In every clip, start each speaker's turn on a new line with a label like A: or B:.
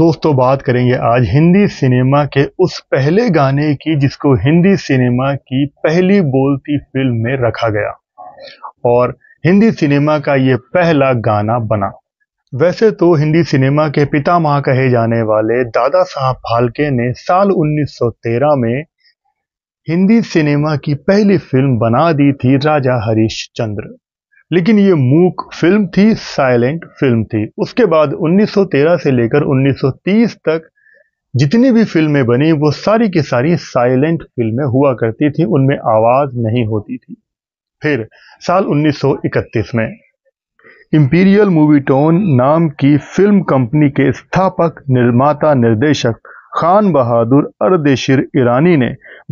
A: दोस्तों बात करेंगे आज हिंदी सिनेमा के उस पहले गाने की जिसको हिंदी सिनेमा की पहली बोलती फिल्म में रखा गया और हिंदी सिनेमा का ये पहला गाना बना वैसे तो हिंदी सिनेमा के पिता माह कहे जाने वाले दादा साहब फालके ने साल 1913 में हिंदी सिनेमा की पहली फिल्म बना दी थी राजा हरीश चंद्र लेकिन ये मूक फिल्म थी साइलेंट फिल्म थी उसके बाद 1913 से लेकर 1930 तक जितनी भी फिल्में बनी वो सारी की सारी साइलेंट फिल्में हुआ करती थी उनमें आवाज़ नहीं होती थी फिर साल 1931 में मूवी मूवीटोन नाम की फिल्म कंपनी के स्थापक निर्माता निर्देशक खान बहादुर अर्देशिर ईरानी ने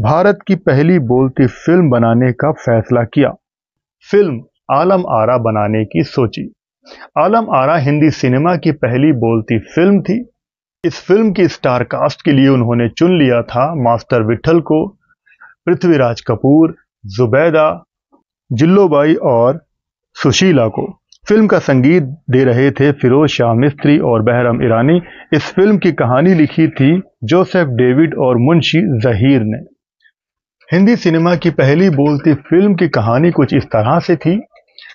A: भारत की पहली बोलती फिल्म बनाने का फैसला किया फिल्म आलम आरा बनाने की सोची आलम आरा हिंदी सिनेमा की पहली बोलती फिल्म थी इस फिल्म की स्टार कास्ट के लिए उन्होंने चुन लिया था मास्टर विठल को पृथ्वीराज कपूर जुबैदा जिल्लोबाई और सुशीला को फिल्म का संगीत दे रहे थे फिरोज शाह मिस्त्री और बहरम ईरानी इस फिल्म की कहानी लिखी थी जोसेफ डेविड और मुंशी जहीर ने हिंदी सिनेमा की पहली बोलती फिल्म की कहानी कुछ इस तरह से थी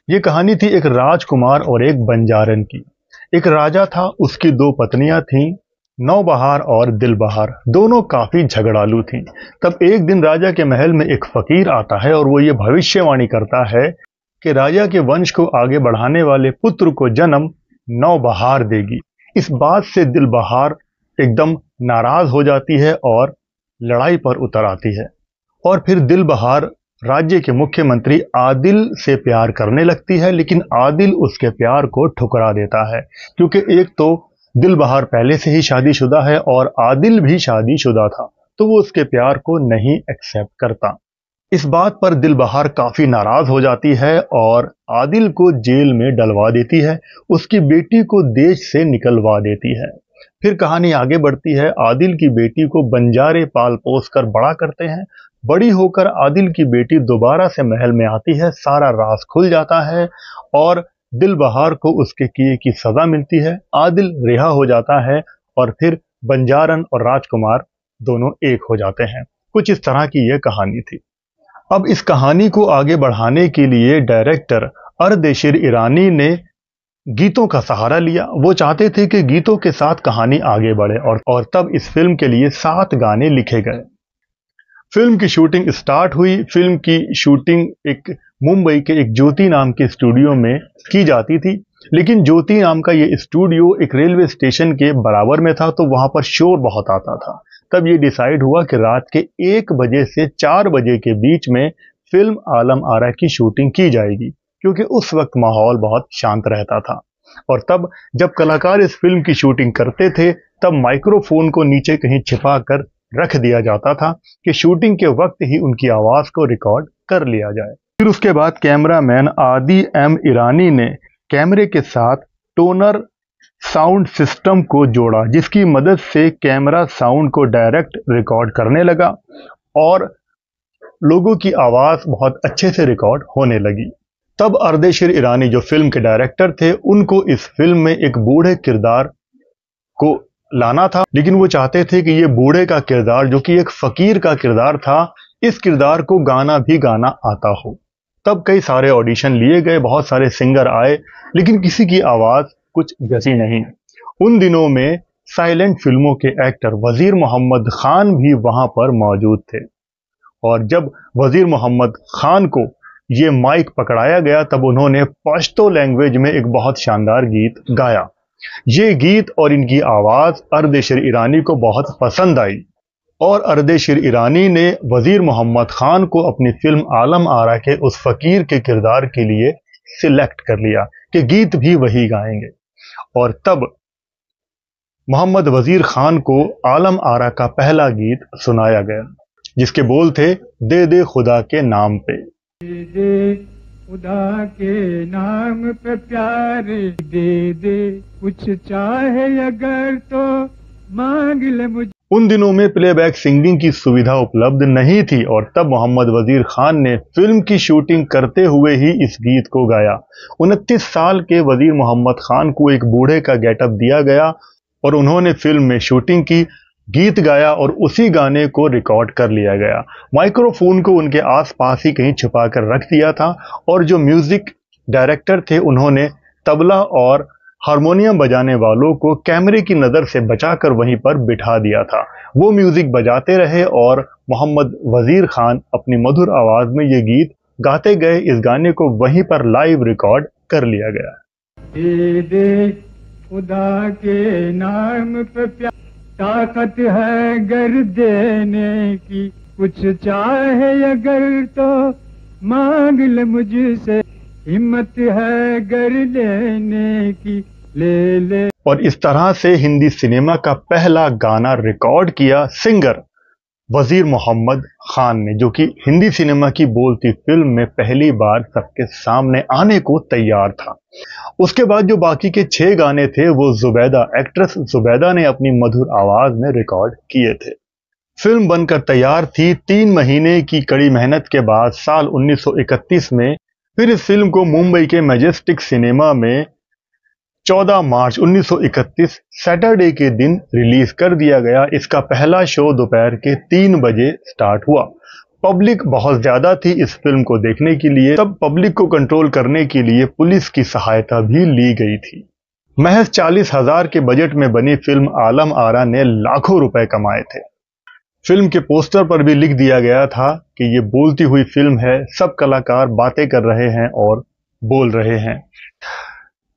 A: ये कहानी थी एक राजकुमार और एक बंजारन की एक राजा था उसकी दो पत्नियां थीं नौबहार और दिलबहार दोनों काफी झगड़ालू थीं तब एक दिन राजा के महल में एक फकीर आता है और वो ये भविष्यवाणी करता है कि राजा के वंश को आगे बढ़ाने वाले पुत्र को जन्म नौबहार देगी इस बात से दिलबहार एकदम नाराज हो जाती है और लड़ाई पर उतर आती है और फिर दिलबहार राज्य के मुख्यमंत्री आदिल से प्यार करने लगती है लेकिन आदिल उसके प्यार को ठुकरा देता है क्योंकि एक तो दिल बहार पहले से ही शादीशुदा है और आदिल भी शादीशुदा था तो वो उसके प्यार को नहीं एक्सेप्ट करता इस बात पर दिल बहार काफ़ी नाराज़ हो जाती है और आदिल को जेल में डलवा देती है उसकी बेटी को देश से निकलवा देती है फिर कहानी आगे बढ़ती है आदिल की बेटी को बंजारे पाल पोस कर बड़ा करते हैं बड़ी होकर आदिल की बेटी दोबारा से महल में आती है सारा रास खुल जाता है और दिल बहार को उसके किए की सजा मिलती है आदिल रिहा हो जाता है और फिर बंजारन और राजकुमार दोनों एक हो जाते हैं कुछ इस तरह की यह कहानी थी अब इस कहानी को आगे बढ़ाने के लिए डायरेक्टर अर्देशिर ईरानी ने गीतों का सहारा लिया वो चाहते थे कि गीतों के साथ कहानी आगे बढ़े और, और तब इस फिल्म के लिए सात गाने लिखे गए फिल्म की शूटिंग स्टार्ट हुई फिल्म की शूटिंग एक मुंबई के एक ज्योति नाम के स्टूडियो में की जाती थी लेकिन ज्योति नाम का ये स्टूडियो एक रेलवे स्टेशन के बराबर में था तो वहाँ पर शोर बहुत आता था तब ये डिसाइड हुआ कि रात के एक बजे से चार बजे के बीच में फिल्म आलम आरा की शूटिंग की जाएगी क्योंकि उस वक्त माहौल बहुत शांत रहता था और तब जब कलाकार इस फिल्म की शूटिंग करते थे तब माइक्रोफोन को नीचे कहीं छिपा कर रख दिया जाता था कि शूटिंग के वक्त ही उनकी आवाज़ को रिकॉर्ड कर लिया जाए फिर उसके बाद कैमरामैन आदि एम ईरानी ने कैमरे के साथ टोनर साउंड सिस्टम को जोड़ा जिसकी मदद से कैमरा साउंड को डायरेक्ट रिकॉर्ड करने लगा और लोगों की आवाज़ बहुत अच्छे से रिकॉर्ड होने लगी तब अर्देशिर ईरानी जो फिल्म के डायरेक्टर थे उनको इस फिल्म में एक बूढ़े किरदार को लाना था लेकिन वो चाहते थे कि ये बूढ़े का किरदार जो कि एक फकीर का किरदार था इस किरदार को गाना भी गाना आता हो तब कई सारे ऑडिशन लिए गए बहुत सारे सिंगर आए लेकिन किसी की आवाज़ कुछ जसी नहीं उन दिनों में साइलेंट फिल्मों के एक्टर वज़ीर मोहम्मद ख़ान भी वहां पर मौजूद थे और जब वज़ीर मोहम्मद ख़ान को ये माइक पकड़ाया गया तब उन्होंने पश्तो लैंग्वेज में एक बहुत शानदार गीत गाया ये गीत और इनकी आवाज़ अर्दशिर ईरानी को बहुत पसंद आई और अर्दशिर ईरानी ने वज़ीर मोहम्मद ख़ान को अपनी फ़िल्म आलम आरा के उस फ़कीर के किरदार के लिए सिलेक्ट कर लिया कि गीत भी वही गाएंगे और तब मोहम्मद वज़ीर ख़ान को आलम आरा का पहला गीत सुनाया गया जिसके बोल थे दे दे खुदा के नाम पे दे दे खुदा के नाम पे प्यार दे दे कुछ चाहे अगर तो मांग ले मुझे उन दिनों में प्लेबैक सिंगिंग की सुविधा उपलब्ध नहीं थी और तब मोहम्मद वजीर खान ने फिल्म की शूटिंग करते हुए ही इस गीत को गाया उनतीस साल के वजीर मोहम्मद खान को एक बूढ़े का गेटअप दिया गया और उन्होंने फिल्म में शूटिंग की गीत गाया और उसी गाने को रिकॉर्ड कर लिया गया माइक्रोफोन को उनके आसपास ही कहीं छुपा कर रख दिया था और जो म्यूजिक डायरेक्टर थे उन्होंने तबला और हारमोनियम बजाने वालों को कैमरे की नज़र से बचाकर वहीं पर बिठा दिया था वो म्यूज़िक बजाते रहे और मोहम्मद वज़ीर खान अपनी मधुर आवाज़ में ये गीत गाते गए इस गाने को वहीं पर लाइव रिकॉर्ड कर लिया गया दे खुदा के नाम पे प्या... ताकत है गर देने की कुछ चाहे अगर तो मांग ले मुझसे हिम्मत है गर देने की ले ले और इस तरह से हिंदी सिनेमा का पहला गाना रिकॉर्ड किया सिंगर वज़ीर मोहम्मद ख़ान ने जो कि हिंदी सिनेमा की बोलती फिल्म में पहली बार सबके सामने आने को तैयार था उसके बाद जो बाकी के छह गाने थे वो जुबैदा एक्ट्रेस जुबैदा ने अपनी मधुर आवाज़ में रिकॉर्ड किए थे फिल्म बनकर तैयार थी तीन महीने की कड़ी मेहनत के बाद साल 1931 में फिर इस फिल्म को मुंबई के मैजेस्टिक सिनेमा में 14 मार्च 1931 सैटरडे के दिन रिलीज कर दिया गया इसका पहला शो दोपहर के तीन बजे स्टार्ट हुआ पब्लिक बहुत ज्यादा थी इस फिल्म को देखने के लिए तब पब्लिक को कंट्रोल करने के लिए पुलिस की सहायता भी ली गई थी महज चालीस हजार के बजट में बनी फिल्म आलम आरा ने लाखों रुपए कमाए थे फिल्म के पोस्टर पर भी लिख दिया गया था कि ये बोलती हुई फिल्म है सब कलाकार बातें कर रहे हैं और बोल रहे हैं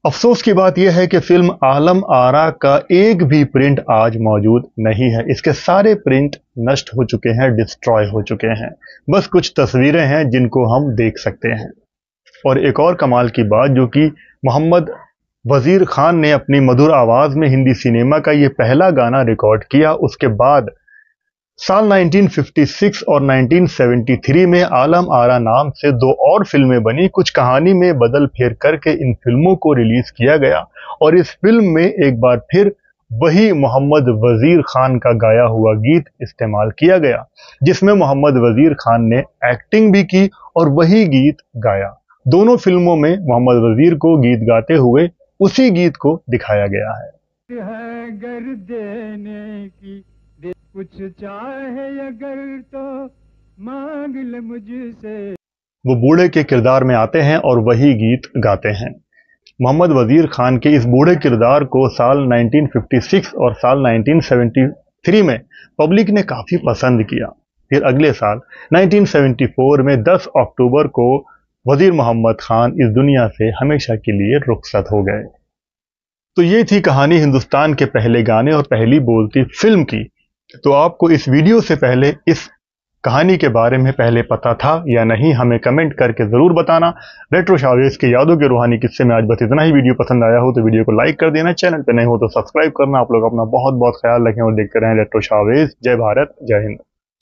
A: अफसोस की बात यह है कि फिल्म आलम आरा का एक भी प्रिंट आज मौजूद नहीं है इसके सारे प्रिंट नष्ट हो चुके हैं डिस्ट्रॉय हो चुके हैं बस कुछ तस्वीरें हैं जिनको हम देख सकते हैं और एक और कमाल की बात जो कि मोहम्मद वज़ीर ख़ान ने अपनी मधुर आवाज़ में हिंदी सिनेमा का ये पहला गाना रिकॉर्ड किया उसके बाद साल 1956 और 1973 में आलम आरा नाम से दो और फिल्में बनी कुछ कहानी में बदल फेर करके इन फिल्मों को रिलीज किया गया और इस फिल्म में एक बार फिर वही मोहम्मद वजीर खान का गाया हुआ गीत इस्तेमाल किया गया जिसमें मोहम्मद वजीर खान ने एक्टिंग भी की और वही गीत गाया दोनों फिल्मों में मोहम्मद वजीर को गीत गाते हुए उसी गीत को दिखाया गया है, है कुछ चाहे अगर तो मांग ले मुझसे वो बूढ़े के किरदार में आते हैं और वही गीत गाते हैं मोहम्मद वजीर खान के इस बूढ़े किरदार को साल 1956 और साल 1973 में पब्लिक ने काफ़ी पसंद किया फिर अगले साल 1974 में 10 अक्टूबर को वजीर मोहम्मद खान इस दुनिया से हमेशा के लिए रुखसत हो गए तो ये थी कहानी हिंदुस्तान के पहले गाने और पहली बोलती फिल्म की तो आपको इस वीडियो से पहले इस कहानी के बारे में पहले पता था या नहीं हमें कमेंट करके ज़रूर बताना रेट्रो शावेज के यादों के रूहानी किस्से में आज बस इतना ही वीडियो पसंद आया हो तो वीडियो को लाइक कर देना चैनल पर नहीं हो तो सब्सक्राइब करना आप लोग अपना बहुत बहुत ख्याल रखें और देखते रहें रेट्रो शावेज जय भारत जय हिंद